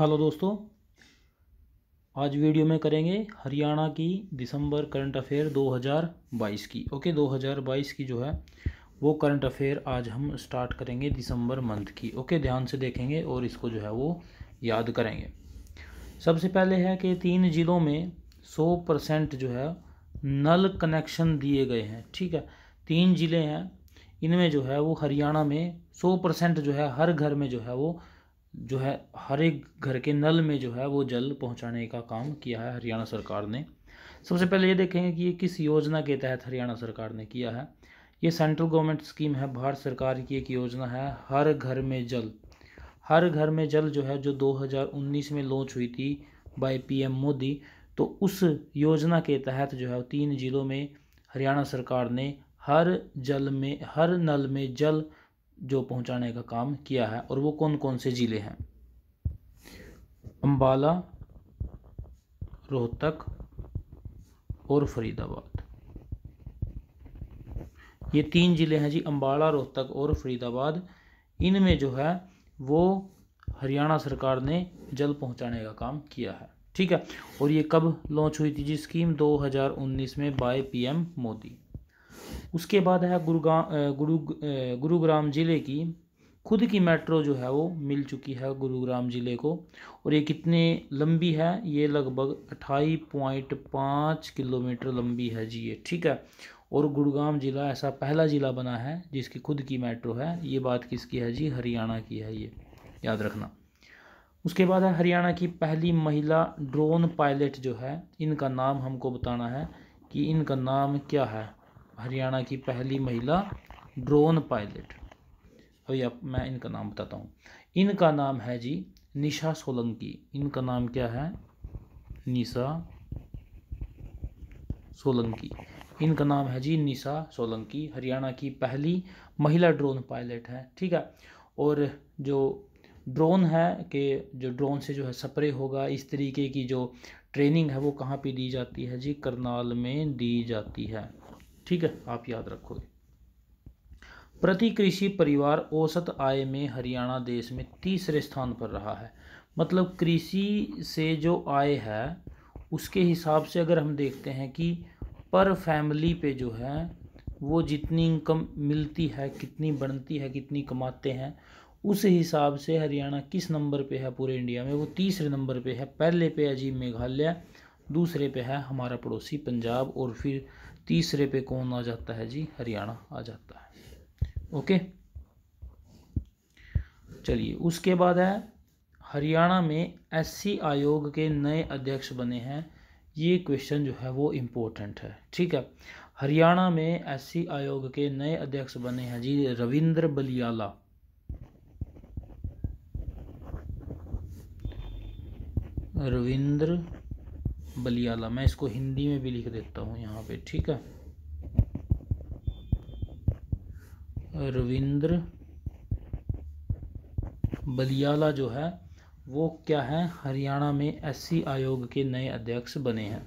hello दोस्तों आज video में करेंगे हरियाणा की दिसंबर करंट अफेयर 2022 की ओके 2022 की जो है वो करंट अफेयर आज हम स्टार्ट करेंगे दिसंबर मंथ की ओके ध्यान से देखेंगे और इसको जो है वो याद करेंगे सबसे पहले है कि तीन ज़िलों में 100 परसेंट जो है नल कनेक्शन दिए गए हैं ठीक है तीन ज़िले हैं इनमें जो है वो हरियाणा में सौ परसेंट जो है हर घर में जो है वो जो है हर एक घर के नल में जो है वो जल पहुंचाने का काम किया है हरियाणा सरकार ने सबसे पहले ये देखेंगे कि ये किस योजना के तहत हरियाणा सरकार ने किया है ये सेंट्रल गवर्नमेंट स्कीम है भारत सरकार की एक योजना है हर घर में जल हर घर में जल जो है जो 2019 में लॉन्च हुई थी बाय पीएम मोदी तो उस योजना के तहत जो है तीन जिलों में हरियाणा सरकार ने हर जल में हर नल में जल जो पहुंचाने का काम किया है और वो कौन कौन से ज़िले हैं अम्बाला रोहतक और फरीदाबाद ये तीन ज़िले हैं जी अम्बाला रोहतक और फरीदाबाद इनमें जो है वो हरियाणा सरकार ने जल पहुंचाने का काम किया है ठीक है और ये कब लॉन्च हुई थी जी स्कीम 2019 में बाय पीएम मोदी उसके बाद है गुरुगा गुरु गुरुग्राम ज़िले की खुद की मेट्रो जो है वो मिल चुकी है गुरुग्राम ज़िले को और ये कितने लंबी है ये लगभग अट्ठाई पॉइंट पाँच किलोमीटर लंबी है जी ये ठीक है और गुरुग्राम ज़िला ऐसा पहला ज़िला बना है जिसकी खुद की मेट्रो है ये बात किसकी है जी हरियाणा की है ये याद रखना उसके बाद है हरियाणा की पहली महिला ड्रोन पायलट जो है इनका नाम हमको बताना है कि इनका नाम क्या है हरियाणा की पहली महिला ड्रोन पायलट अभी आप मैं इनका नाम बताता हूँ इनका नाम है जी निशा सोलंकी इनका नाम क्या है निशा सोलंकी इनका नाम है जी निशा सोलंकी हरियाणा की पहली महिला ड्रोन पायलट है ठीक है और जो ड्रोन है कि जो ड्रोन से जो है स्प्रे होगा इस तरीके की जो ट्रेनिंग है वो कहाँ पे दी जाती है जी करनाल में दी जाती है ठीक है आप याद रखोगे प्रति कृषि परिवार औसत आय में हरियाणा देश में तीसरे स्थान पर रहा है मतलब कृषि से जो आय है उसके हिसाब से अगर हम देखते हैं कि पर फैमिली पे जो है वो जितनी इनकम मिलती है कितनी बनती है कितनी कमाते हैं उस हिसाब से हरियाणा किस नंबर पे है पूरे इंडिया में वो तीसरे नंबर पे है पहले पे है जी मेघालय दूसरे पे है हमारा पड़ोसी पंजाब और फिर तीसरे पे कौन आ जाता है जी हरियाणा आ जाता है ओके चलिए उसके बाद है हरियाणा में एससी आयोग के नए अध्यक्ष बने हैं ये क्वेश्चन जो है वो इम्पोर्टेंट है ठीक है हरियाणा में एससी आयोग के नए अध्यक्ष बने हैं जी रविंद्र बलियाला रविंद्र बलियाला मैं इसको हिंदी में भी लिख देता हूँ यहाँ पे ठीक है रविंद्र बलियाला जो है वो क्या है हरियाणा में एस आयोग के नए अध्यक्ष बने हैं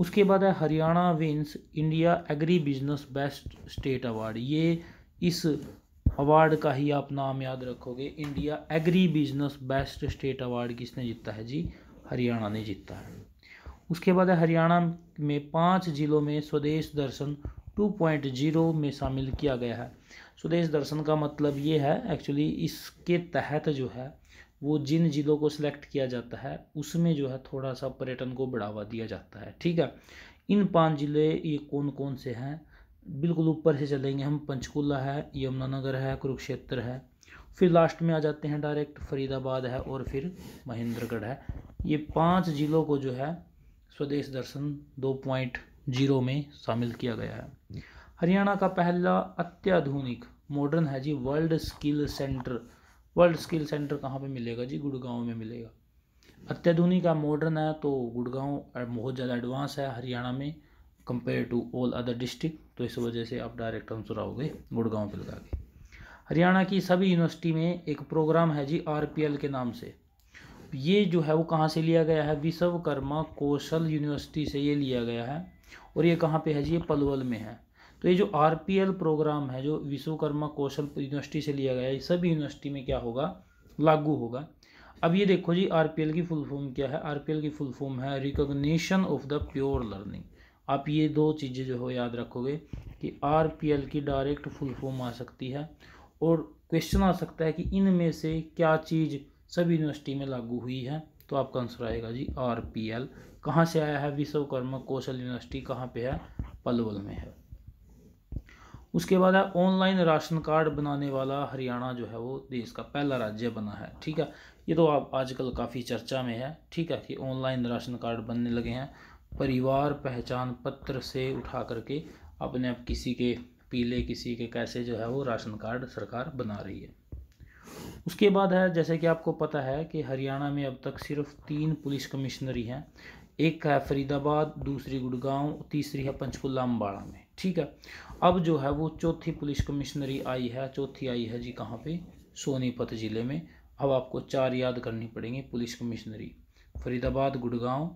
उसके बाद है Haryana wins India agri business best state award ये इस अवार्ड का ही आप नाम याद रखोगे India agri business best state award किसने जीता है जी हरियाणा ने जीता है उसके बाद हरियाणा में पाँच जिलों में स्वदेश दर्शन 2.0 में शामिल किया गया है स्वदेश दर्शन का मतलब ये है एक्चुअली इसके तहत जो है वो जिन ज़िलों को सिलेक्ट किया जाता है उसमें जो है थोड़ा सा पर्यटन को बढ़ावा दिया जाता है ठीक है इन पांच ज़िले ये कौन कौन से हैं बिल्कुल ऊपर से चलेंगे हम पंचकूला है यमुनानगर है कुरुक्षेत्र है फिर लास्ट में आ जाते हैं डायरेक्ट फरीदाबाद है और फिर महेंद्रगढ़ है ये पांच ज़िलों को जो है स्वदेश दर्शन 2.0 में शामिल किया गया है हरियाणा का पहला अत्याधुनिक मॉडर्न है जी world skill centre world skill centre कहाँ पे मिलेगा जी गुड़गांव में मिलेगा अत्याधुनिक का मॉडर्न है तो गुड़गांव बहुत ज़्यादा एडवांस है हरियाणा में compare to all other district तो इस वजह से आप डायरेक्ट आंसर आओगे गुड़गांव पे लगा के हरियाणा की सभी यूनिवर्सिटी में एक प्रोग्राम है जी आर के नाम से ये जो है वो कहाँ से लिया गया है विश्वकर्मा कौशल यूनिवर्सिटी से ये लिया गया है और ये कहाँ पे है जी ये पलवल में है तो ये जो आर प्रोग्राम है जो विश्वकर्मा कौशल यूनिवर्सिटी से लिया गया है सब यूनिवर्सिटी में क्या होगा लागू होगा अब ये देखो जी आर की फुल फॉर्म क्या है आर की फुल फॉर्म है recognition of the pure learning आप ये दो चीज़ें जो हो याद रखोगे कि आर की डायरेक्ट फुल फॉर्म आ सकती है और क्वेश्चन आ सकता है कि इनमें से क्या चीज़ सभी यूनिवर्सिटी में लागू हुई है तो आपका आंसर आएगा जी आर पी एल कहाँ से आया है विश्वकर्मा कौशल यूनिवर्सिटी कहाँ पे है पलवल में है उसके बाद है ऑनलाइन राशन कार्ड बनाने वाला हरियाणा जो है वो देश का पहला राज्य बना है ठीक है ये तो आप आजकल काफ़ी चर्चा में है ठीक है कि ऑनलाइन राशन कार्ड बनने लगे हैं परिवार पहचान पत्र से उठा करके अपने आप किसी के पीले किसी के कैसे जो है वो राशन कार्ड सरकार बना रही है उसके बाद है जैसे कि आपको पता है कि हरियाणा में अब तक सिर्फ तीन पुलिस कमिश्नरी हैं एक है फरीदाबाद दूसरी गुड़गांव तीसरी है पंचकुला अम्बाड़ा में ठीक है अब जो है वो चौथी पुलिस कमिश्नरी आई है चौथी आई है जी कहाँ पे सोनीपत ज़िले में अब आपको चार याद करनी पड़ेंगी पुलिस कमिश्नरी फरीदाबाद गुड़गांव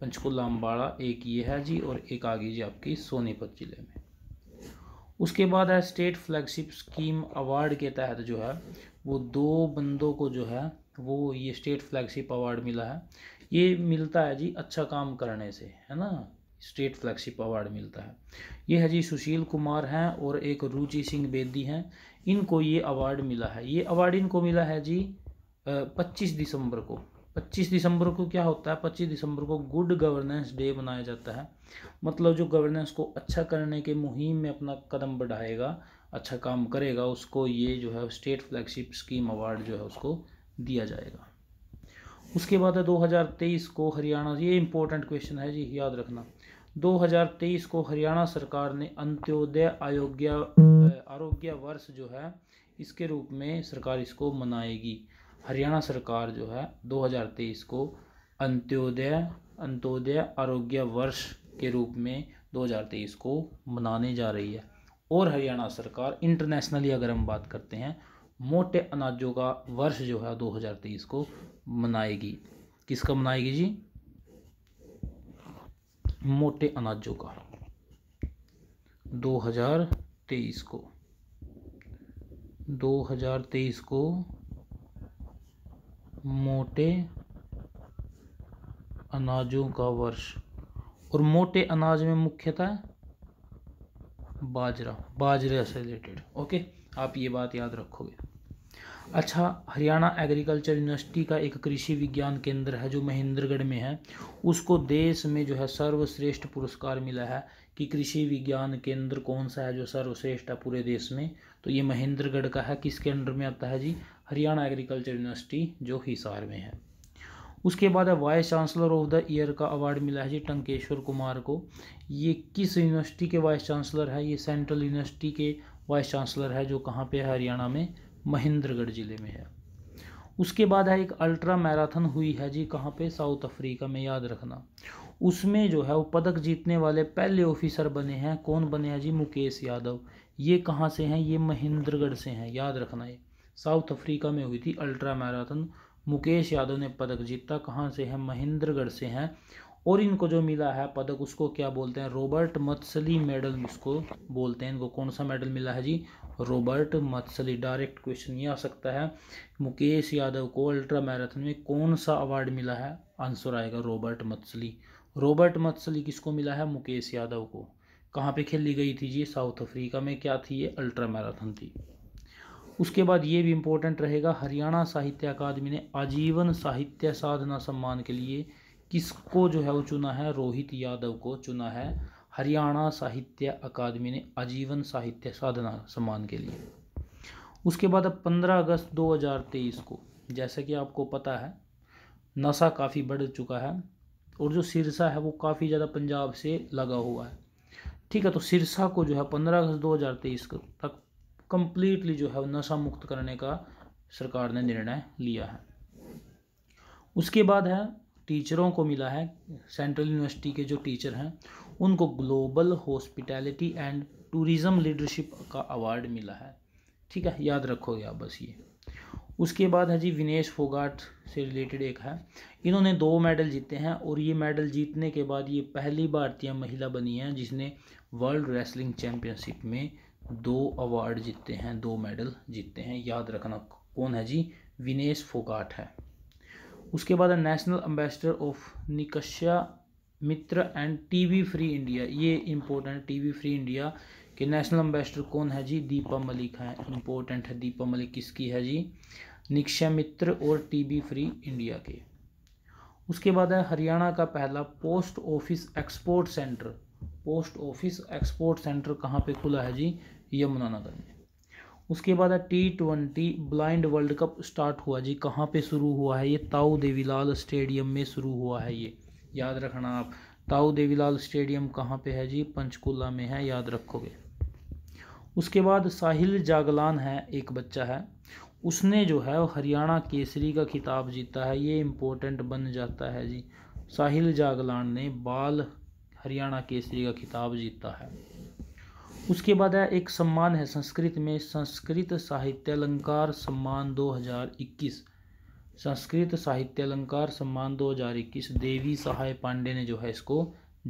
पंचकुला अम्बाड़ा एक ये है जी और एक आ गई जी आपकी सोनीपत ज़िले में उसके बाद है स्टेट फ्लैगशिप स्कीम अवार्ड के तहत जो है वो दो बंदों को जो है वो ये स्टेट फ्लैगशिप अवार्ड मिला है ये मिलता है जी अच्छा काम करने से है ना स्टेट फ्लैगशिप अवार्ड मिलता है ये है जी सुशील कुमार हैं और एक रुचि सिंह बेदी हैं इनको ये अवार्ड मिला है ये अवार्ड इनको मिला है जी पच्चीस दिसंबर को 25 दिसंबर को क्या होता है 25 दिसंबर को गुड गवर्नेंस डे मनाया जाता है मतलब जो गवर्नेंस को अच्छा करने के मुहिम में अपना कदम बढ़ाएगा अच्छा काम करेगा उसको ये जो है स्टेट फ्लैगशिप स्कीम अवार्ड जो है उसको दिया जाएगा उसके बाद है 2023 को हरियाणा ये इंपॉर्टेंट क्वेश्चन है जी याद रखना 2023 को हरियाणा सरकार ने अंत्योदय आयोग्य आरोग्य वर्ष जो है इसके रूप में सरकार इसको मनाएगी हरियाणा सरकार जो है 2023 को अंत्योदय अंत्योदय आरोग्य वर्ष के रूप में 2023 को मनाने जा रही है और हरियाणा सरकार इंटरनेशनली अगर हम बात करते हैं मोटे अनाजों का वर्ष जो है 2023 को मनाएगी किसका मनाएगी जी मोटे अनाजों का 2023 को 2023 को मोटे अनाजों का वर्ष और मोटे अनाज में मुख्यतः बाजरा बाजरे से रिलेटेड ओके आप ये बात याद रखोगे अच्छा हरियाणा एग्रीकल्चर यूनिवर्सिटी का एक कृषि विज्ञान केंद्र है जो महेंद्रगढ़ में है उसको देश में जो है सर्वश्रेष्ठ पुरस्कार मिला है कि कृषि विज्ञान केंद्र कौन सा है जो सर्वश्रेष्ठ है पूरे देश में तो ये महेंद्रगढ़ का है किसके अंडर में आता है जी हरियाणा एग्रीकल्चर यूनिवर्सिटी जो हिसार में है उसके बाद है vice chancellor of the year का अवार्ड मिला है जी टंकेश्वर कुमार को ये किस यूनिवर्सिटी के वाइस चांसलर है ये सेंट्रल यूनिवर्सिटी के वाइस चांसलर है जो कहाँ पे है हरियाणा में महेंद्रगढ़ ज़िले में है उसके बाद है एक अल्ट्रा मैराथन हुई है जी कहाँ पे साउथ अफ्रीका में याद रखना उसमें जो है वो पदक जीतने वाले पहले ऑफिसर बने हैं कौन बने हैं जी मुकेश यादव ये कहाँ से हैं ये महेंद्रगढ़ से हैं याद रखना ये साउथ अफ्रीका में हुई थी अल्ट्रा मैराथन मुकेश यादव ने पदक जीता कहाँ से है महेंद्रगढ़ से हैं और इनको जो मिला है पदक उसको क्या बोलते हैं रॉबर्ट मत्सली मेडल इसको बोलते हैं इनको कौन सा मेडल मिला है जी रॉबर्ट मत्सली डायरेक्ट क्वेश्चन ये आ सकता है मुकेश यादव को अल्ट्रा मैराथन में कौन सा अवार्ड मिला है आंसर आएगा रॉबर्ट मत्सली रॉबर्ट मत्सली किसको मिला है मुकेश यादव को कहाँ पे खेली गई थी जी साउथ अफ्रीका में क्या थी ये अल्ट्रा मैराथन थी उसके बाद ये भी इम्पोर्टेंट रहेगा हरियाणा साहित्य अकादमी ने आजीवन साहित्य साधना सम्मान के लिए किसको जो है वो चुना है रोहित यादव को चुना है हरियाणा साहित्य अकादमी ने आजीवन साहित्य साधना सम्मान के लिए उसके बाद अब पंद्रह अगस्त 2023 को जैसे कि आपको पता है नशा काफ़ी बढ़ चुका है और जो सिरसा है वो काफ़ी ज़्यादा पंजाब से लगा हुआ है ठीक है तो सिरसा को जो है पंद्रह अगस्त तेईस तक कम्प्लीटली जो है नशा मुक्त करने का सरकार ने निर्णय लिया है उसके बाद है टीचरों को मिला है सेंट्रल यूनिवर्सिटी के जो टीचर हैं उनको global hospitality and tourism leadership का अवार्ड मिला है ठीक है याद रखोगे आप बस ये उसके बाद है जी विनेश फोगाट से रिलेटेड एक है इन्होंने दो मेडल जीते हैं और ये मेडल जीतने के बाद ये पहली भारतीय महिला बनी है जिसने वर्ल्ड रेसलिंग चैम्पियनशिप में दो अवार्ड जीतते हैं दो मेडल जीतते हैं याद रखना कौन है जी विनेश फोगाट है उसके बाद national ambassador of Nikshay Mitra and TB free India ये इम्पोर्टेंट टीवी फ्री इंडिया के नेशनल एम्बेसडर कौन है जी दीपा मलिक है इम्पोर्टेंट है दीपा मलिक किसकी है जी निक्शा मित्र और टीवी फ्री इंडिया के उसके बाद है हरियाणा का पहला post office export centre post office export centre कहाँ पे खुला है जी यमुनानगर में उसके बाद T twenty blind world cup start हुआ जी कहाँ पे शुरू हुआ है ये ताऊ देवीलाल स्टेडियम में शुरू हुआ है ये याद रखना आप ताऊ देवीलाल स्टेडियम कहाँ पे है जी पंचकूला में है याद रखोगे उसके बाद साहिल जागलान है एक बच्चा है उसने जो है हरियाणा केसरी का खिताब जीता है ये इम्पोर्टेंट बन जाता है जी साहिल जागलान ने बाल हरियाणा केसरी का खिताब जीता है उसके बाद है एक सम्मान है संस्कृत में संस्कृत साहित्य अलंकार सम्मान 2021 संस्कृत साहित्य अलंकार सम्मान 2021 देवी सहाय पांडे ने जो है इसको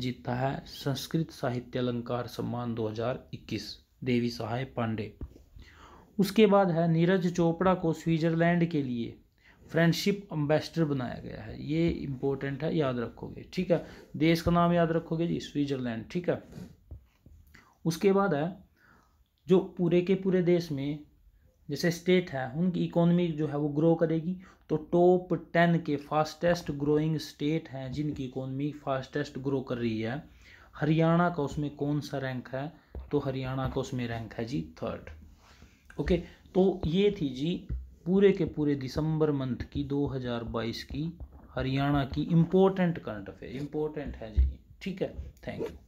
जीता है संस्कृत साहित्य अलंकार सम्मान 2021 देवी सहाय पांडे उसके बाद है नीरज चोपड़ा को स्विट्जरलैंड के लिए फ्रेंडशिप एम्बेसडर बनाया गया है ये इम्पोर्टेंट है याद रखोगे ठीक है देश का नाम याद रखोगे जी स्विट्ज़रलैंड ठीक है उसके बाद है जो पूरे के पूरे देश में जैसे स्टेट है उनकी इकोनॉमी जो है वो ग्रो करेगी तो टॉप टेन के फास्टेस्ट ग्रोइंग स्टेट हैं जिनकी इकोनॉमी फास्टेस्ट ग्रो कर रही है हरियाणा का उसमें कौन सा रैंक है तो हरियाणा का उसमें रैंक है जी थर्ड ओके तो ये थी जी पूरे के पूरे दिसंबर मंथ की 2022 की हरियाणा की इम्पोर्टेंट करंट अफेयर इम्पोर्टेंट है जी ठीक है थैंक यू